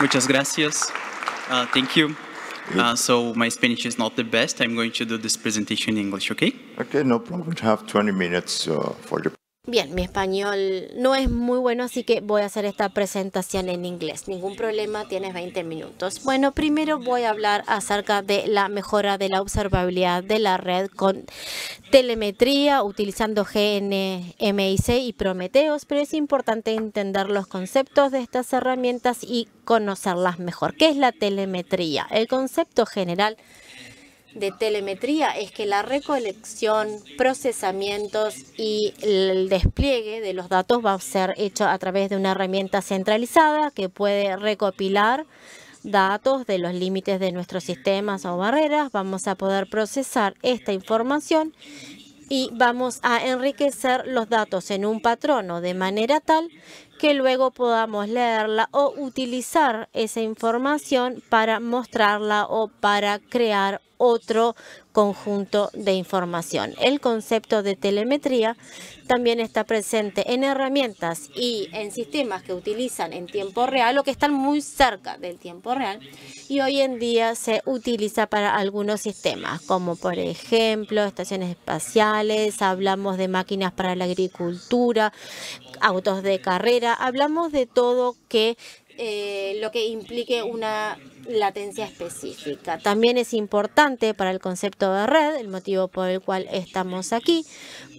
Muchas gracias. Uh, thank you. Uh, so my Spanish is not the best. I'm going to do this presentation in English, okay? Okay, no problem. We have 20 minutes uh, for the Bien, mi español no es muy bueno, así que voy a hacer esta presentación en inglés. Ningún problema, tienes 20 minutos. Bueno, primero voy a hablar acerca de la mejora de la observabilidad de la red con telemetría utilizando GNMIC y Prometeos, pero es importante entender los conceptos de estas herramientas y conocerlas mejor. ¿Qué es la telemetría? El concepto general de telemetría es que la recolección, procesamientos y el despliegue de los datos va a ser hecho a través de una herramienta centralizada que puede recopilar datos de los límites de nuestros sistemas o barreras. Vamos a poder procesar esta información y vamos a enriquecer los datos en un patrono de manera tal que luego podamos leerla o utilizar esa información para mostrarla o para crear otro conjunto de información. El concepto de telemetría también está presente en herramientas y en sistemas que utilizan en tiempo real o que están muy cerca del tiempo real y hoy en día se utiliza para algunos sistemas como por ejemplo estaciones espaciales, hablamos de máquinas para la agricultura, autos de carrera, hablamos de todo que eh, lo que implique una latencia específica. También es importante para el concepto de red, el motivo por el cual estamos aquí,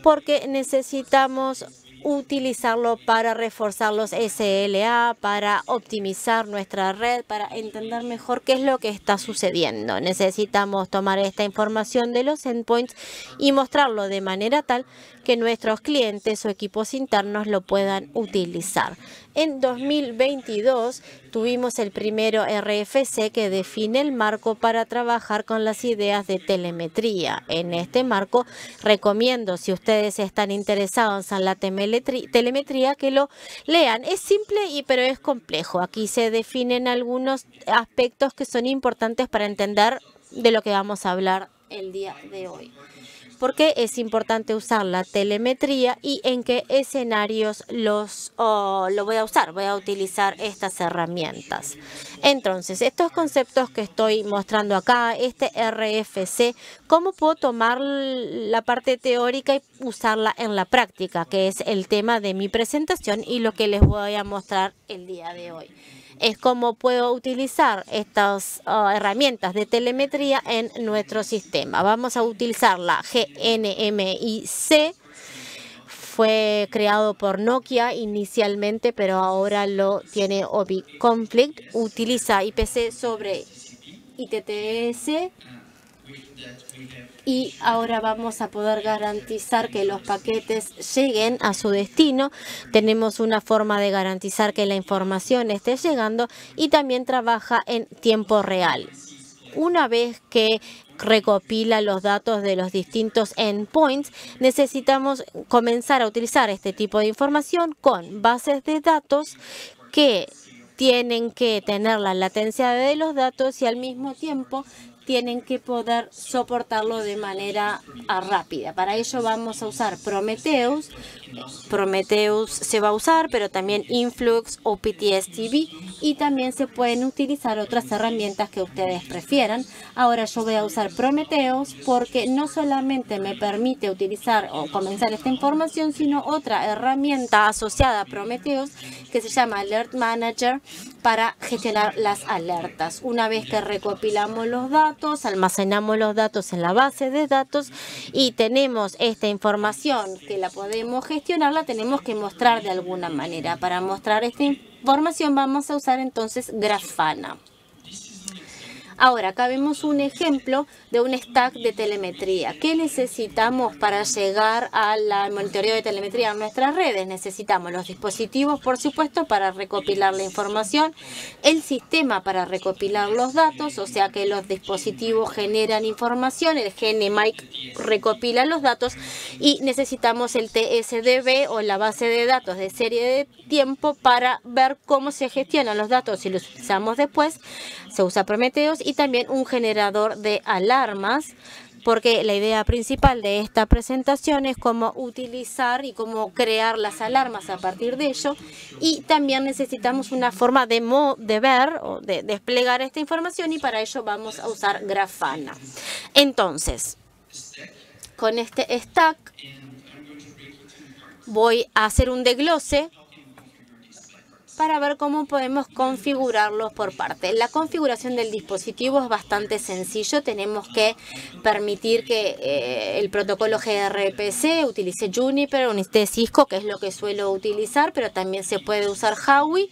porque necesitamos utilizarlo para reforzar los SLA, para optimizar nuestra red, para entender mejor qué es lo que está sucediendo. Necesitamos tomar esta información de los endpoints y mostrarlo de manera tal que nuestros clientes o equipos internos lo puedan utilizar. En 2022 tuvimos el primero RFC que define el marco para trabajar con las ideas de telemetría. En este marco recomiendo, si ustedes están interesados en la telemetría, que lo lean. Es simple y pero es complejo. Aquí se definen algunos aspectos que son importantes para entender de lo que vamos a hablar el día de hoy por qué es importante usar la telemetría y en qué escenarios los, oh, lo voy a usar, voy a utilizar estas herramientas. Entonces, estos conceptos que estoy mostrando acá, este RFC, ¿cómo puedo tomar la parte teórica y usarla en la práctica? Que es el tema de mi presentación y lo que les voy a mostrar el día de hoy es cómo puedo utilizar estas ah, herramientas de telemetría en nuestro sistema. Vamos a utilizar la GNMIC fue creado por Nokia inicialmente, pero ahora lo tiene Obi Conflict. Utiliza IPC sobre ITTS y ahora vamos a poder garantizar que los paquetes lleguen a su destino. Tenemos una forma de garantizar que la información esté llegando y también trabaja en tiempo real. Una vez que recopila los datos de los distintos endpoints, necesitamos comenzar a utilizar este tipo de información con bases de datos que tienen que tener la latencia de los datos y al mismo tiempo tienen que poder soportarlo de manera ah, rápida. Para ello vamos a usar Prometheus Prometheus se va a usar, pero también Influx o pts y también se pueden utilizar otras herramientas que ustedes prefieran. Ahora yo voy a usar Prometheus porque no solamente me permite utilizar o comenzar esta información, sino otra herramienta asociada a Prometheus que se llama Alert Manager para gestionar las alertas. Una vez que recopilamos los datos, almacenamos los datos en la base de datos y tenemos esta información que la podemos gestionar tenemos que mostrar de alguna manera. Para mostrar esta información vamos a usar entonces Grafana. Ahora, acá vemos un ejemplo de un stack de telemetría. ¿Qué necesitamos para llegar al monitoreo de telemetría en nuestras redes? Necesitamos los dispositivos, por supuesto, para recopilar la información, el sistema para recopilar los datos, o sea que los dispositivos generan información, el GNMIC recopila los datos y necesitamos el TSDB o la base de datos de serie de tiempo para ver cómo se gestionan los datos si los usamos después. Se usa Prometheus y también un generador de alarmas porque la idea principal de esta presentación es cómo utilizar y cómo crear las alarmas a partir de ello y también necesitamos una forma de, ver o de desplegar esta información y para ello vamos a usar Grafana. Entonces, con este stack voy a hacer un desglose para ver cómo podemos configurarlos por parte. La configuración del dispositivo es bastante sencillo. Tenemos que permitir que eh, el protocolo gRPC utilice Juniper, o Cisco, que es lo que suelo utilizar, pero también se puede usar Huawei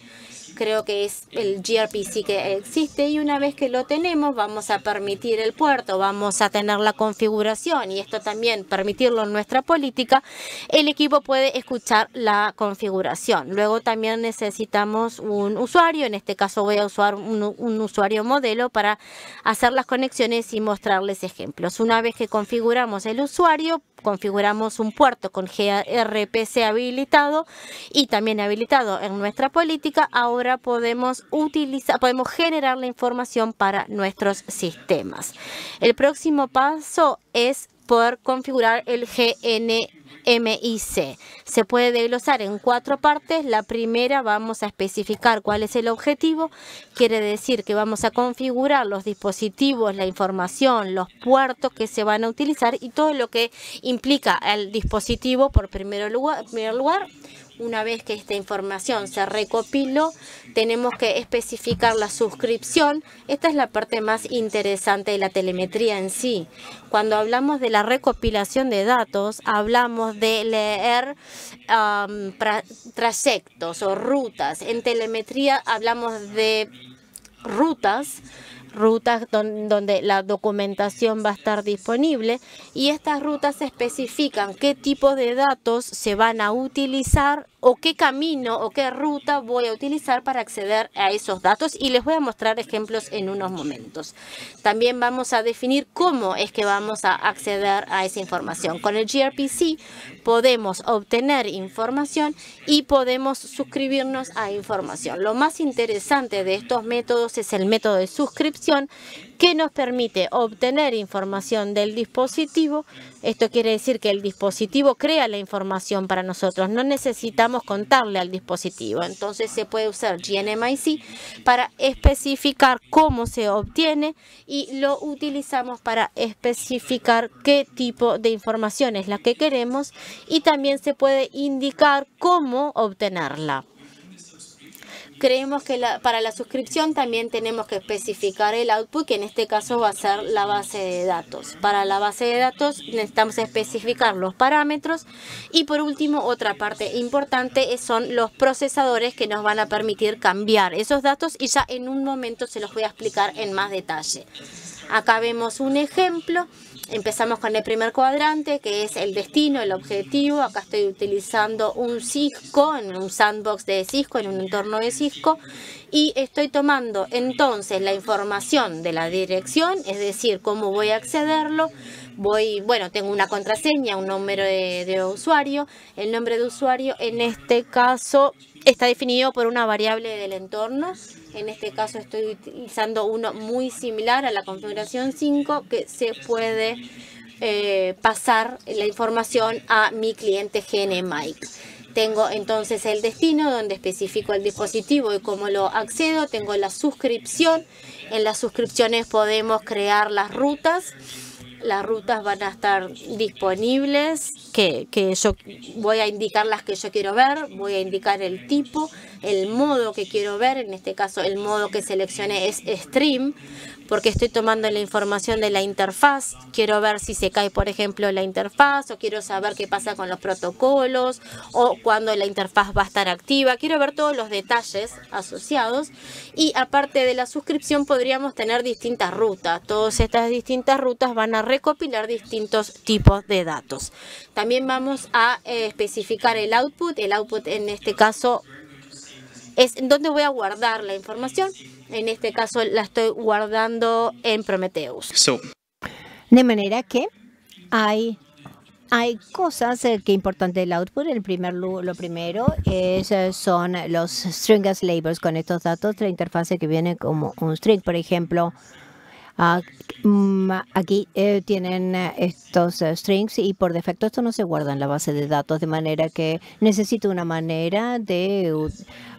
creo que es el gRPC que existe y una vez que lo tenemos vamos a permitir el puerto, vamos a tener la configuración y esto también permitirlo en nuestra política, el equipo puede escuchar la configuración. Luego también necesitamos un usuario, en este caso voy a usar un, usuario modelo para hacer las conexiones y mostrarles ejemplos. Una vez que configuramos el usuario, configuramos un puerto con gRPC habilitado y también habilitado en nuestra política, ahora podemos utilizar, podemos generar la información para nuestros sistemas. El próximo paso es poder configurar el GN MIC. Se puede desglosar en cuatro partes. La primera vamos a especificar cuál es el objetivo. Quiere decir que vamos a configurar los dispositivos, la información, los puertos que se van a utilizar y todo lo que implica el dispositivo por primer lugar. Primer lugar una vez que esta información se recopiló, tenemos que especificar la suscripción. Esta es la parte más interesante de la telemetría en sí. Cuando hablamos de la recopilación de datos, hablamos de leer trayectos o rutas. En telemetría hablamos de rutas rutas donde la documentación va a estar disponible y estas rutas especifican qué tipo de datos se van a utilizar o qué camino o qué ruta voy a utilizar para acceder a esos datos y les voy a mostrar ejemplos en unos momentos. También vamos a definir cómo es que vamos a acceder a esa información. Con el gRPC podemos obtener información y podemos suscribirnos a información. Lo más interesante de estos métodos es el método de suscripción que nos permite obtener información del dispositivo. Esto quiere decir que el dispositivo crea la información para nosotros, no necesitamos contarle al dispositivo. Entonces se puede usar GNMIC para especificar cómo se obtiene y lo utilizamos para especificar qué tipo de información es la que queremos y también se puede indicar cómo obtenerla. Creemos que para la suscripción también tenemos que especificar el output, que en este caso va a ser la base de datos. Para la base de datos necesitamos especificar los parámetros. Y por último, otra parte importante son los procesadores que nos van a permitir cambiar esos datos y ya en un momento se los voy a explicar en más detalle. Acá vemos un ejemplo. Empezamos con el primer cuadrante, que es el destino, el objetivo. Acá estoy utilizando un Cisco, en un sandbox de Cisco, en un entorno de Cisco. Y estoy tomando entonces la información de la dirección, es decir, cómo voy a accederlo, bueno, tengo una contraseña, un número de, usuario. El nombre de usuario en este caso está definido por una variable del entorno. En este caso estoy utilizando uno muy similar a la configuración 5 que se puede eh, pasar la información a mi cliente GNMic. Tengo entonces el destino donde especifico el dispositivo y cómo lo accedo. Tengo la suscripción. En las suscripciones podemos crear las rutas las rutas van a estar disponibles, que, que, yo voy a indicar las que yo quiero ver, voy a indicar el tipo, el modo que quiero ver, en este caso el modo que seleccioné es stream, porque estoy tomando la información de la interfaz. Quiero ver si se cae, por ejemplo, la interfaz o quiero saber qué pasa con los protocolos o cuándo la interfaz va a estar activa. Quiero ver todos los detalles asociados y aparte de la suscripción podríamos tener distintas rutas. Todas estas distintas rutas van a recopilar distintos tipos de datos. También vamos a eh, especificar el output. El output en este caso es dónde voy a guardar la información. En este caso la estoy guardando en Prometheus. De manera que hay hay cosas eh, que importante del output. El primer, lo primero es, eh, son los string as labels con estos datos la interfase que viene como un string, por ejemplo. Ah, mm, aquí eh, tienen estos strings y por defecto esto no se guarda en la base de datos, de manera que necesito una manera de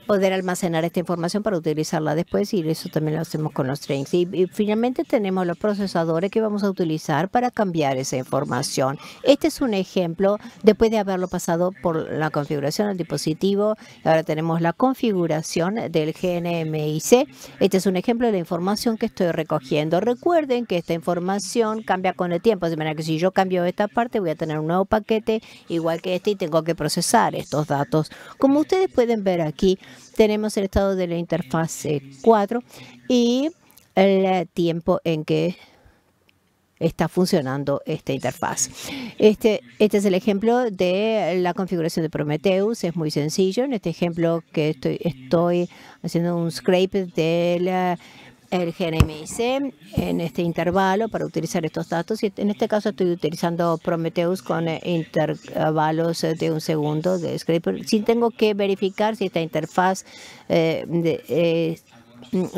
poder almacenar esta información para utilizarla después y eso también lo hacemos con los strings. Y, finalmente tenemos los procesadores que vamos a utilizar para cambiar esa información. Este es un ejemplo después de haberlo pasado por la configuración del dispositivo. Ahora tenemos la configuración del GNMIC. Este es un ejemplo de la información que estoy recogiendo. Recuerden que esta información cambia con el tiempo. De manera que si yo cambio esta parte voy a tener un nuevo paquete igual que este y tengo que procesar estos datos. Como ustedes pueden ver aquí, tenemos el estado de la interfaz 4 y el tiempo en que está funcionando esta interfaz. Este, este es el ejemplo de la configuración de Prometheus. Es muy sencillo. En este ejemplo que estoy, estoy haciendo un scrape de la el GNMIC en este intervalo para utilizar estos datos. Y en este caso estoy utilizando Prometheus con eh, intervalos eh, de un segundo de scraper. Si tengo que verificar si esta interfaz eh,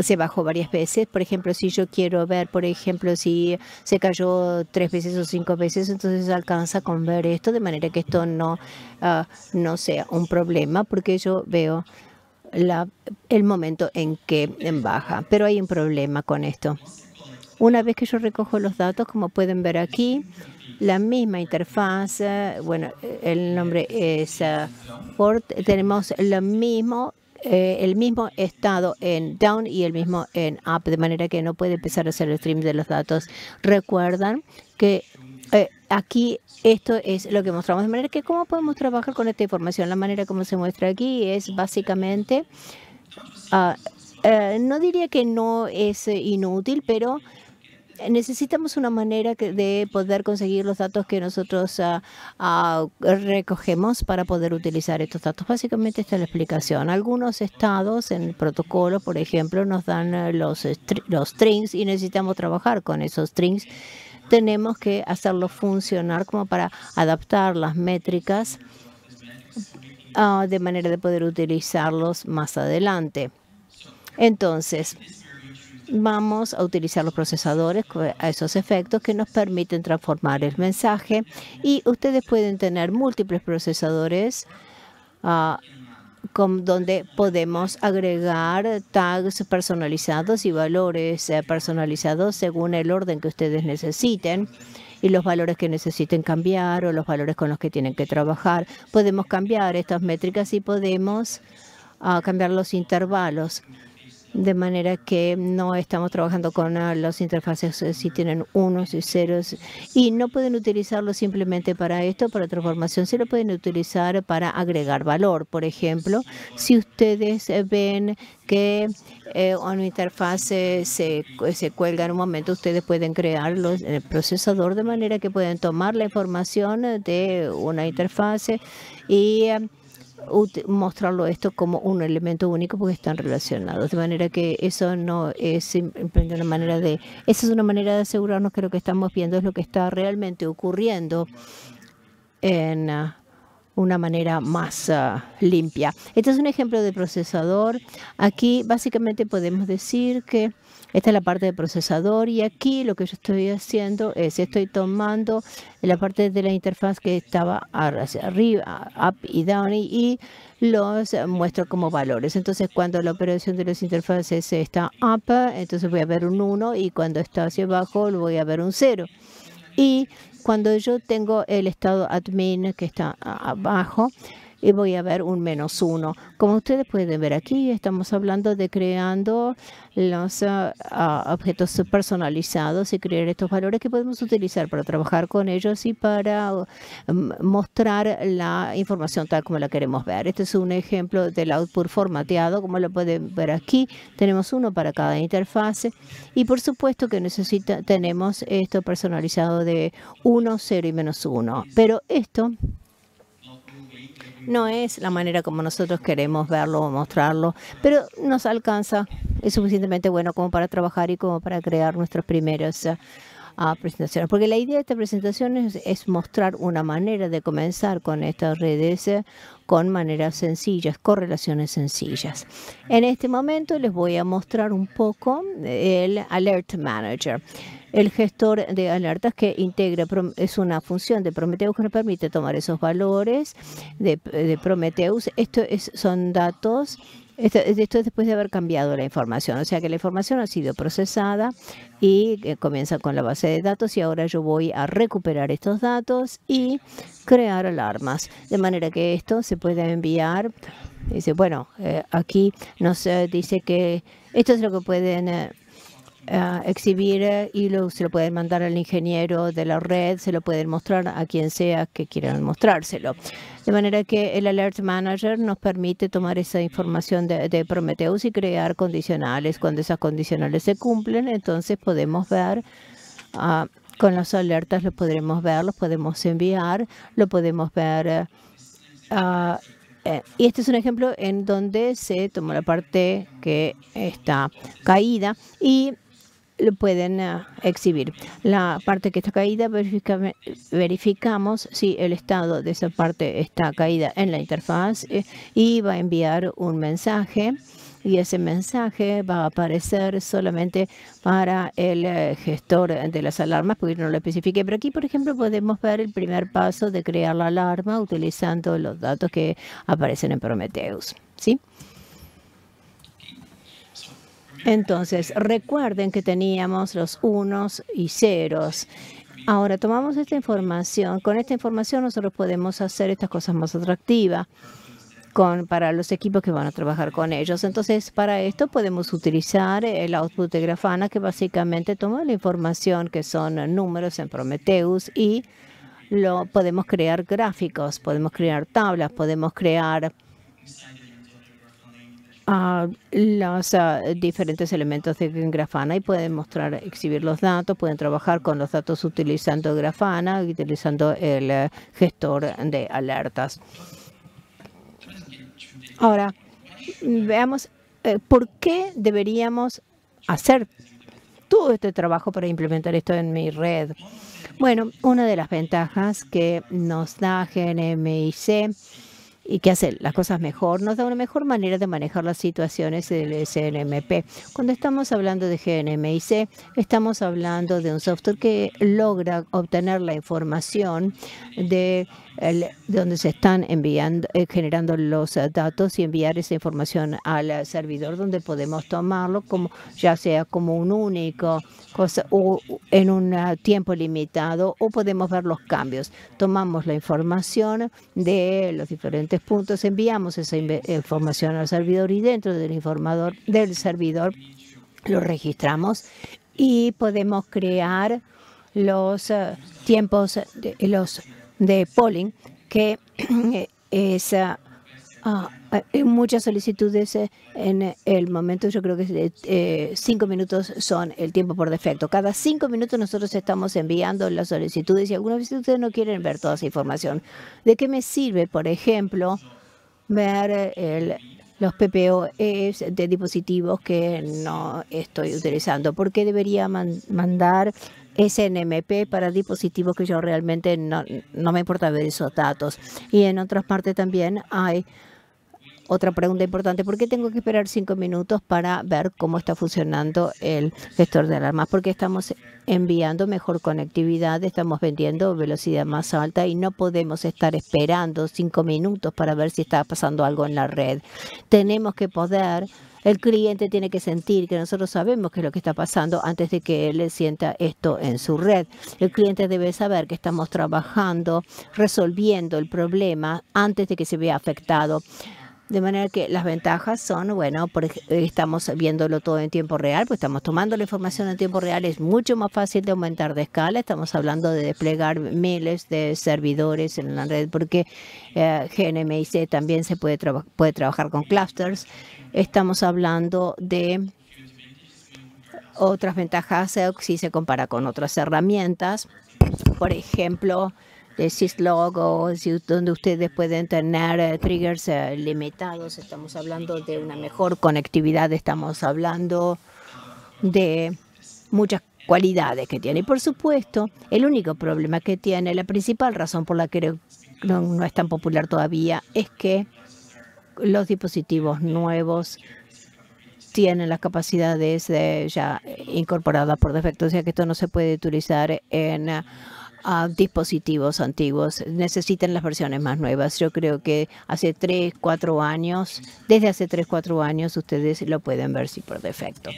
se bajó varias veces. Por ejemplo, si yo quiero ver, por ejemplo, si se cayó tres veces o cinco veces, entonces alcanza con ver esto de manera que esto no, ah, no sea un problema porque yo veo la, el momento en que baja. Pero hay un problema con esto. Una vez que yo recojo los datos, como pueden ver aquí, la misma interfaz, eh, bueno, el nombre es eh, Ford, tenemos lo mismo, eh, el mismo estado en down y el mismo en up, de manera que no puede empezar a hacer el stream de los datos. Recuerdan que eh, aquí esto es lo que mostramos de manera que cómo podemos trabajar con esta información. La manera como se muestra aquí es básicamente, ah, eh, no diría que no es inútil, pero necesitamos una manera de poder conseguir los datos que nosotros ah, ah, recogemos para poder utilizar estos datos. Básicamente esta es la explicación. Algunos estados en el protocolo, por ejemplo, nos dan eh, los, los strings y necesitamos trabajar con esos strings tenemos que hacerlo funcionar como para adaptar las métricas ah, de manera de poder utilizarlos más adelante. Entonces, vamos a utilizar los procesadores a esos efectos que nos permiten transformar el mensaje y ustedes pueden tener múltiples procesadores ah, donde podemos agregar tags personalizados y valores eh, personalizados según el orden que ustedes necesiten y los valores que necesiten cambiar o los valores con los que tienen que trabajar. Podemos cambiar estas métricas y podemos ah, cambiar los intervalos de manera que no estamos trabajando con ah, las interfaces eh, si tienen unos y ceros y no pueden utilizarlo simplemente para esto, para transformación, se lo pueden utilizar para agregar valor. Por ejemplo, si ustedes eh, ven que eh, una interfaz se, cuelga en un momento, ustedes pueden crearlo en el procesador de manera que pueden tomar la información de una interfaz y mostrarlo esto como un elemento único porque están relacionados. De manera que eso no es simplemente una manera de... Esa es una manera de asegurarnos que lo que estamos viendo es lo que está realmente ocurriendo en ah, una manera más ah, limpia. Este es un ejemplo de procesador. Aquí básicamente podemos decir que esta es la parte de procesador y aquí lo que yo estoy haciendo es, estoy tomando la parte de la interfaz que estaba hacia arriba, up y down y, los muestro como valores. Entonces cuando la operación de las interfaces está up, entonces voy a ver un 1 y cuando está hacia abajo voy a ver un 0. Y cuando yo tengo el estado admin que está abajo, y voy a ver un menos uno. Como ustedes pueden ver aquí, estamos hablando de creando los ah, ah, objetos personalizados y crear estos valores que podemos utilizar para trabajar con ellos y para mm, mostrar la información tal como la queremos ver. Este es un ejemplo del output formateado, como lo pueden ver aquí. Tenemos uno para cada interfase y por supuesto que necesita, tenemos esto personalizado de 1, 0 y menos uno. Pero esto no es la manera como nosotros queremos verlo o mostrarlo, pero nos alcanza, es suficientemente bueno como para trabajar y como para crear nuestros primeros eh, a presentaciones. Porque la idea de esta presentación es, mostrar una manera de comenzar con estas redes eh, con maneras sencillas, correlaciones sencillas. En este momento les voy a mostrar un poco eh, el Alert Manager. El gestor de alertas que integra es una función de Prometheus que nos permite tomar esos valores de, de Prometheus. Esto es, son datos esto, es después de haber cambiado la información, o sea que la información ha sido procesada y eh, comienza con la base de datos y ahora yo voy a recuperar estos datos y crear alarmas, de manera que esto se puede enviar. Dice, bueno, eh, aquí nos eh, dice que esto es lo que pueden eh, exhibir eh, y lo, se lo pueden mandar al ingeniero de la red, se lo pueden mostrar a quien sea que quieran mostrárselo. De manera que el Alert Manager nos permite tomar esa información de, Prometheus y crear condicionales. Cuando esas condicionales se cumplen, entonces podemos ver... Ah, con las alertas lo podremos ver, los podemos enviar, lo podemos ver. Eh, ah, y este es un ejemplo en donde se tomó la parte que está caída y lo pueden ah, exhibir. La parte que está caída, verificamos si el estado de esa parte está caída en la interfaz eh, y va a enviar un mensaje y ese mensaje va a aparecer solamente para el eh, gestor de las alarmas, porque no lo especifique. Pero aquí, por ejemplo, podemos ver el primer paso de crear la alarma utilizando los datos que aparecen en Prometheus. ¿Sí? Entonces, recuerden que teníamos los unos y ceros. Ahora tomamos esta información. Con esta información nosotros podemos hacer estas cosas más atractivas para los equipos que van a trabajar con ellos. Entonces, para esto podemos utilizar el output de Grafana, que básicamente toma la información que son números en Prometheus y lo podemos crear gráficos, podemos crear tablas, podemos crear a los diferentes elementos de Grafana y pueden mostrar, exhibir los datos, pueden trabajar con los datos utilizando Grafana, utilizando el eh, gestor de alertas. Ahora, veamos eh, por qué deberíamos hacer todo este trabajo para implementar esto en mi red. Bueno, una de las ventajas que nos da GNMIC y que hace las cosas mejor, nos da una mejor manera de manejar las situaciones del SNMP. Cuando estamos hablando de GNMIC, estamos hablando de un software que logra obtener la información de donde se están enviando, eh, generando los eh, datos y enviar esa información al eh, servidor donde podemos tomarlo como ya sea como un único o en un tiempo limitado o podemos ver los cambios. Tomamos la información de los diferentes puntos, enviamos esa información al servidor y dentro del informador del servidor lo registramos y podemos crear los tiempos, de, los de polling, que eh, es ah, ah, hay muchas solicitudes eh, en el momento. Yo creo que eh, cinco minutos son el tiempo por defecto. Cada cinco minutos nosotros estamos enviando las solicitudes y algunas veces ustedes no quieren ver toda esa información. ¿De qué me sirve, por ejemplo, ver el, los PPOEs de dispositivos que no estoy utilizando? ¿Por qué debería mandar SNMP para dispositivos que yo realmente no, me importa ver esos datos. Y en otras partes también hay otra pregunta importante, ¿por qué tengo que esperar cinco minutos para ver cómo está funcionando el gestor de alarmas? Porque estamos enviando mejor conectividad, estamos vendiendo velocidad más alta y no podemos estar esperando cinco minutos para ver si está pasando algo en la red. Tenemos que poder el cliente tiene que sentir que nosotros sabemos qué es lo que está pasando antes de que él sienta esto en su red. El cliente debe saber que estamos trabajando, resolviendo el problema antes de que se vea afectado de manera que las ventajas son, bueno, por, eh, estamos viéndolo todo en tiempo real, pues estamos tomando la información en tiempo real, es mucho más fácil de aumentar de escala, estamos hablando de desplegar miles de servidores en la red, porque eh, GNMIC también se puede, puede trabajar con clusters. Estamos hablando de otras ventajas eh, si se compara con otras herramientas, por ejemplo, eh, o donde ustedes pueden tener eh, triggers eh, limitados. Estamos hablando de una mejor conectividad, estamos hablando de muchas cualidades que tiene. Y por supuesto, el único problema que tiene, la principal razón por la que no, es tan popular todavía, es que los dispositivos nuevos tienen las capacidades ya incorporadas por defecto, o sea que esto no se puede utilizar en a dispositivos antiguos. Necesitan las versiones más nuevas. Yo creo que hace tres, cuatro años, desde hace tres, cuatro años, ustedes lo pueden ver si por defecto.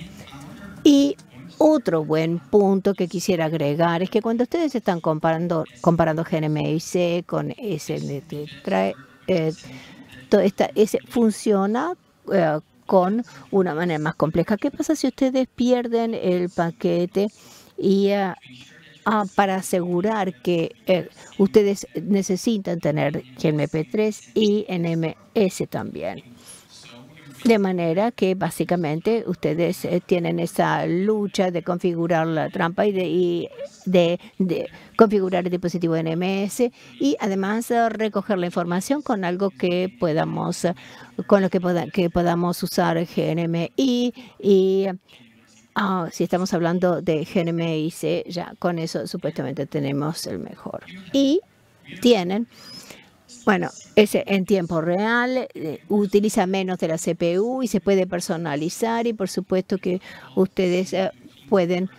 Y otro buen punto que quisiera agregar es que cuando ustedes están comparando, comparando GNMIC con SNT, trae, eh, todo esta, funciona eh, con una manera más compleja. ¿Qué pasa si ustedes pierden el paquete y eh, Ah, para asegurar que eh, ustedes necesitan tener GMP3 y NMS también. De manera que básicamente ustedes eh, tienen esa lucha de configurar la trampa y de, de, configurar el dispositivo NMS y además eh, recoger la información con algo que podamos, con lo que podamos usar GNMI y Ah, si estamos hablando de GNMIC, ya con eso supuestamente tenemos el mejor. Y tienen, bueno, ese en tiempo real, eh, utiliza menos de la CPU y se puede personalizar y por supuesto que ustedes eh, pueden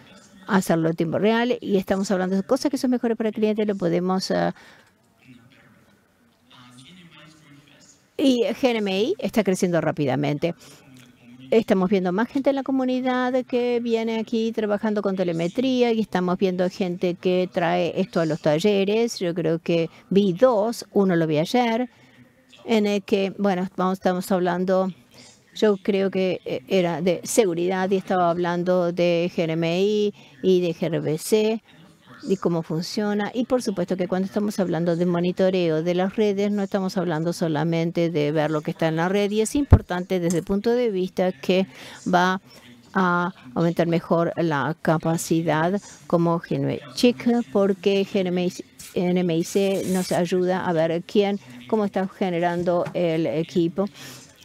hacerlo en tiempo real y estamos hablando de cosas que son mejores para el cliente, lo podemos... Eh, y GNMI está creciendo rápidamente estamos viendo más gente en la comunidad que viene aquí trabajando con telemetría y estamos viendo gente que trae esto a los talleres. Yo creo que vi dos, uno lo vi ayer, en el que, bueno, estamos hablando, yo creo que eh, era de seguridad y estaba hablando de GMI y de GRBC y cómo funciona. Y por supuesto que cuando estamos hablando de monitoreo de las redes, no estamos hablando solamente de ver lo que está en la red. Y es importante desde el punto de vista que va a aumentar mejor la capacidad como GNMIC, porque GNMIC nos ayuda a ver quién, cómo está generando el equipo.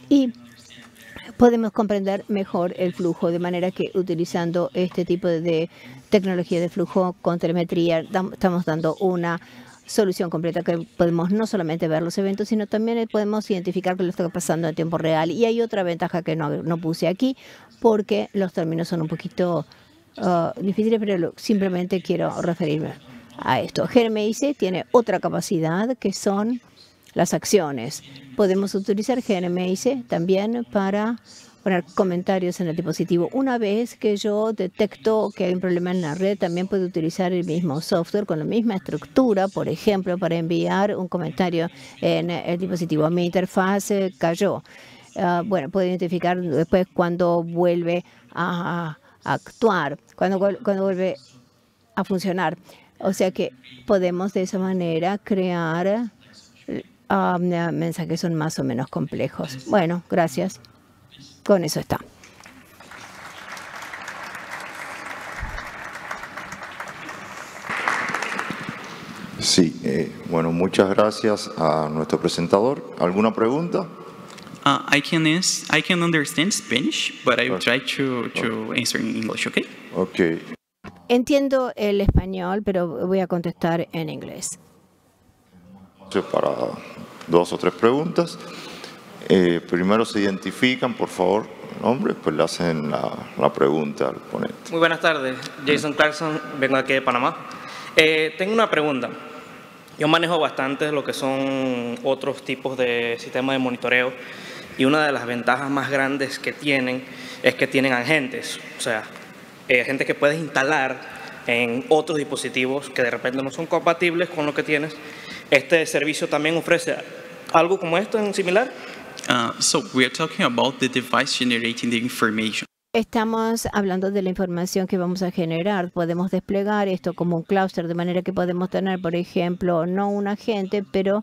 Y podemos comprender mejor el flujo, de manera que utilizando este tipo de tecnología de flujo con telemetría. Estamos dando una solución completa que podemos no solamente ver los eventos, sino también podemos identificar que lo está pasando en tiempo real. Y hay otra ventaja que no, puse aquí porque los términos son un poquito ah, difíciles, pero simplemente quiero referirme a esto. GNMIC tiene otra capacidad que son las acciones. Podemos utilizar GNMIC también para poner comentarios en el dispositivo. Una vez que yo detecto que hay un problema en la red, también puedo utilizar el mismo software con la misma estructura, por ejemplo, para enviar un comentario en el dispositivo. Mi interfaz eh, cayó. Ah, bueno, puedo identificar después cuando vuelve a, actuar, cuando, cuando vuelve a funcionar. O sea que podemos de esa manera crear ah, mensajes que son más o menos complejos. Bueno, gracias. Con eso está. Sí, eh, bueno, muchas gracias a nuestro presentador. ¿Alguna pregunta? Uh, I can I can understand Spanish, but I will try to, to answer in English, okay? Okay. Entiendo el español, pero voy a contestar en inglés. Para dos o tres preguntas. Eh, primero se identifican, por favor, nombre, pues le hacen la, pregunta al ponente. Muy buenas tardes, Jason Clarkson, vengo aquí de Panamá. Eh, tengo una pregunta. Yo manejo bastante lo que son otros tipos de sistemas de monitoreo y una de las ventajas más grandes que tienen es que tienen agentes, o sea, eh, agentes que puedes instalar en otros dispositivos que de repente no son compatibles con lo que tienes. Este servicio también ofrece algo como esto en similar. Estamos hablando de la información que vamos a generar. Podemos desplegar esto como un clúster, de manera que podemos tener, por ejemplo, no un agente, pero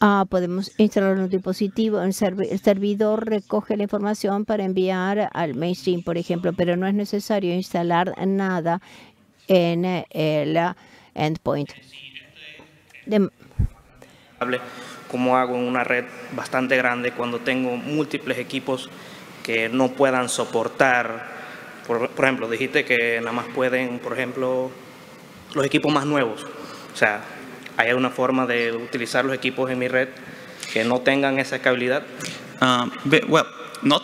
ah, podemos instalar un dispositivo. El, el, servidor recoge la información para enviar al mainstream, por ejemplo, pero no es necesario instalar nada en el endpoint. De cómo hago en una red bastante grande cuando tengo múltiples equipos que no puedan soportar. Por, ejemplo, dijiste que nada más pueden, por ejemplo, los equipos más nuevos. O sea, ¿hay alguna forma de utilizar los equipos en mi red que no tengan esa escalabilidad? Um, bueno, no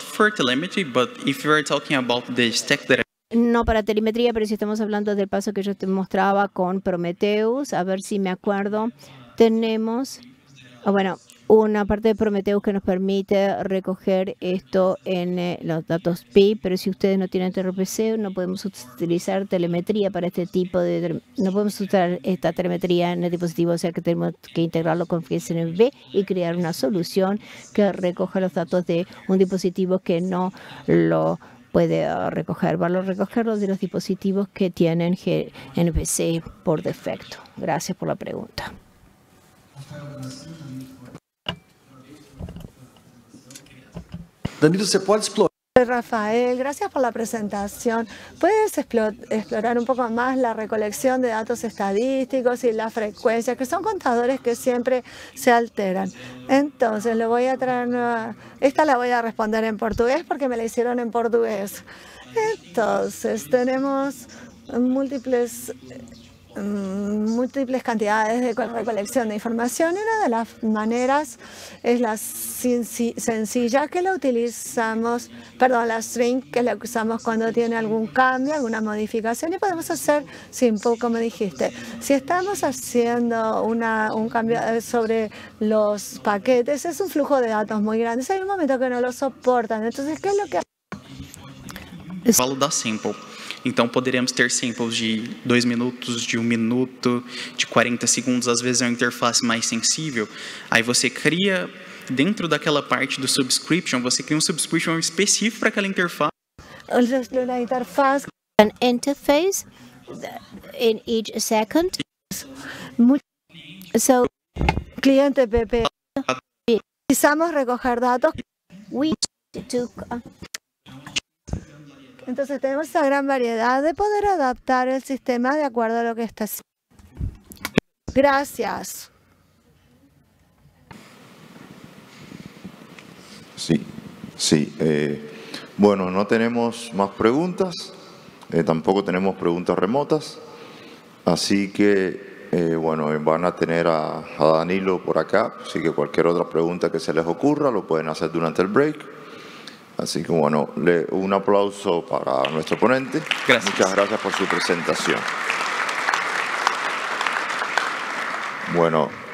para telemetría, pero si estamos hablando del paso que yo te mostraba con Prometheus, a ver si me acuerdo, tenemos Ah, bueno, una parte de Prometheus que nos permite recoger esto en eh, los datos PI, pero si ustedes no tienen TRPC, no podemos utilizar telemetría para este tipo de... No podemos usar esta telemetría en el dispositivo, o sea que tenemos que integrarlo con B y crear una solución que recoja los datos de un dispositivo que no lo puede ah, recoger. Va recoger los de los dispositivos que tienen NPC por defecto. Gracias por la pregunta. Danilo, Rafael, gracias por la presentación. ¿Puedes explorar un poco más la recolección de datos estadísticos y la frecuencia, que son contadores que siempre se alteran? Entonces, lo voy a traer Esta la voy a responder en portugués porque me la hicieron en portugués. Entonces, tenemos múltiples Mm, múltiples cantidades de recolección de información. Una de las maneras es la sencilla que la utilizamos, perdón, la string que la usamos cuando tiene algún cambio, alguna modificación y podemos hacer simple, como dijiste. Si estamos haciendo una, un cambio eh, sobre los paquetes, es un flujo de datos muy grande. Hay un momento que no lo soportan. Entonces, ¿qué es lo que... Es... Simple. Então, poderíamos ter samples de 2 minutos, de 1 um minuto, de 40 segundos, às vezes é uma interface mais sensível. Aí você cria, dentro daquela parte do subscription, você cria um subscription específico para aquela interface. An interface in each second. So, cliente PP. Precisamos recoger datos. We took Entonces tenemos esa gran variedad de poder adaptar el sistema de acuerdo a lo que está haciendo. Gracias. Sí, sí. Eh, bueno, no tenemos más preguntas, eh, tampoco tenemos preguntas remotas, así que, eh, bueno, van a tener a Danilo por acá, así que cualquier otra pregunta que se les ocurra lo pueden hacer durante el break. Así que bueno, le, un aplauso para nuestro ponente. Muchas gracias por su presentación. Bueno,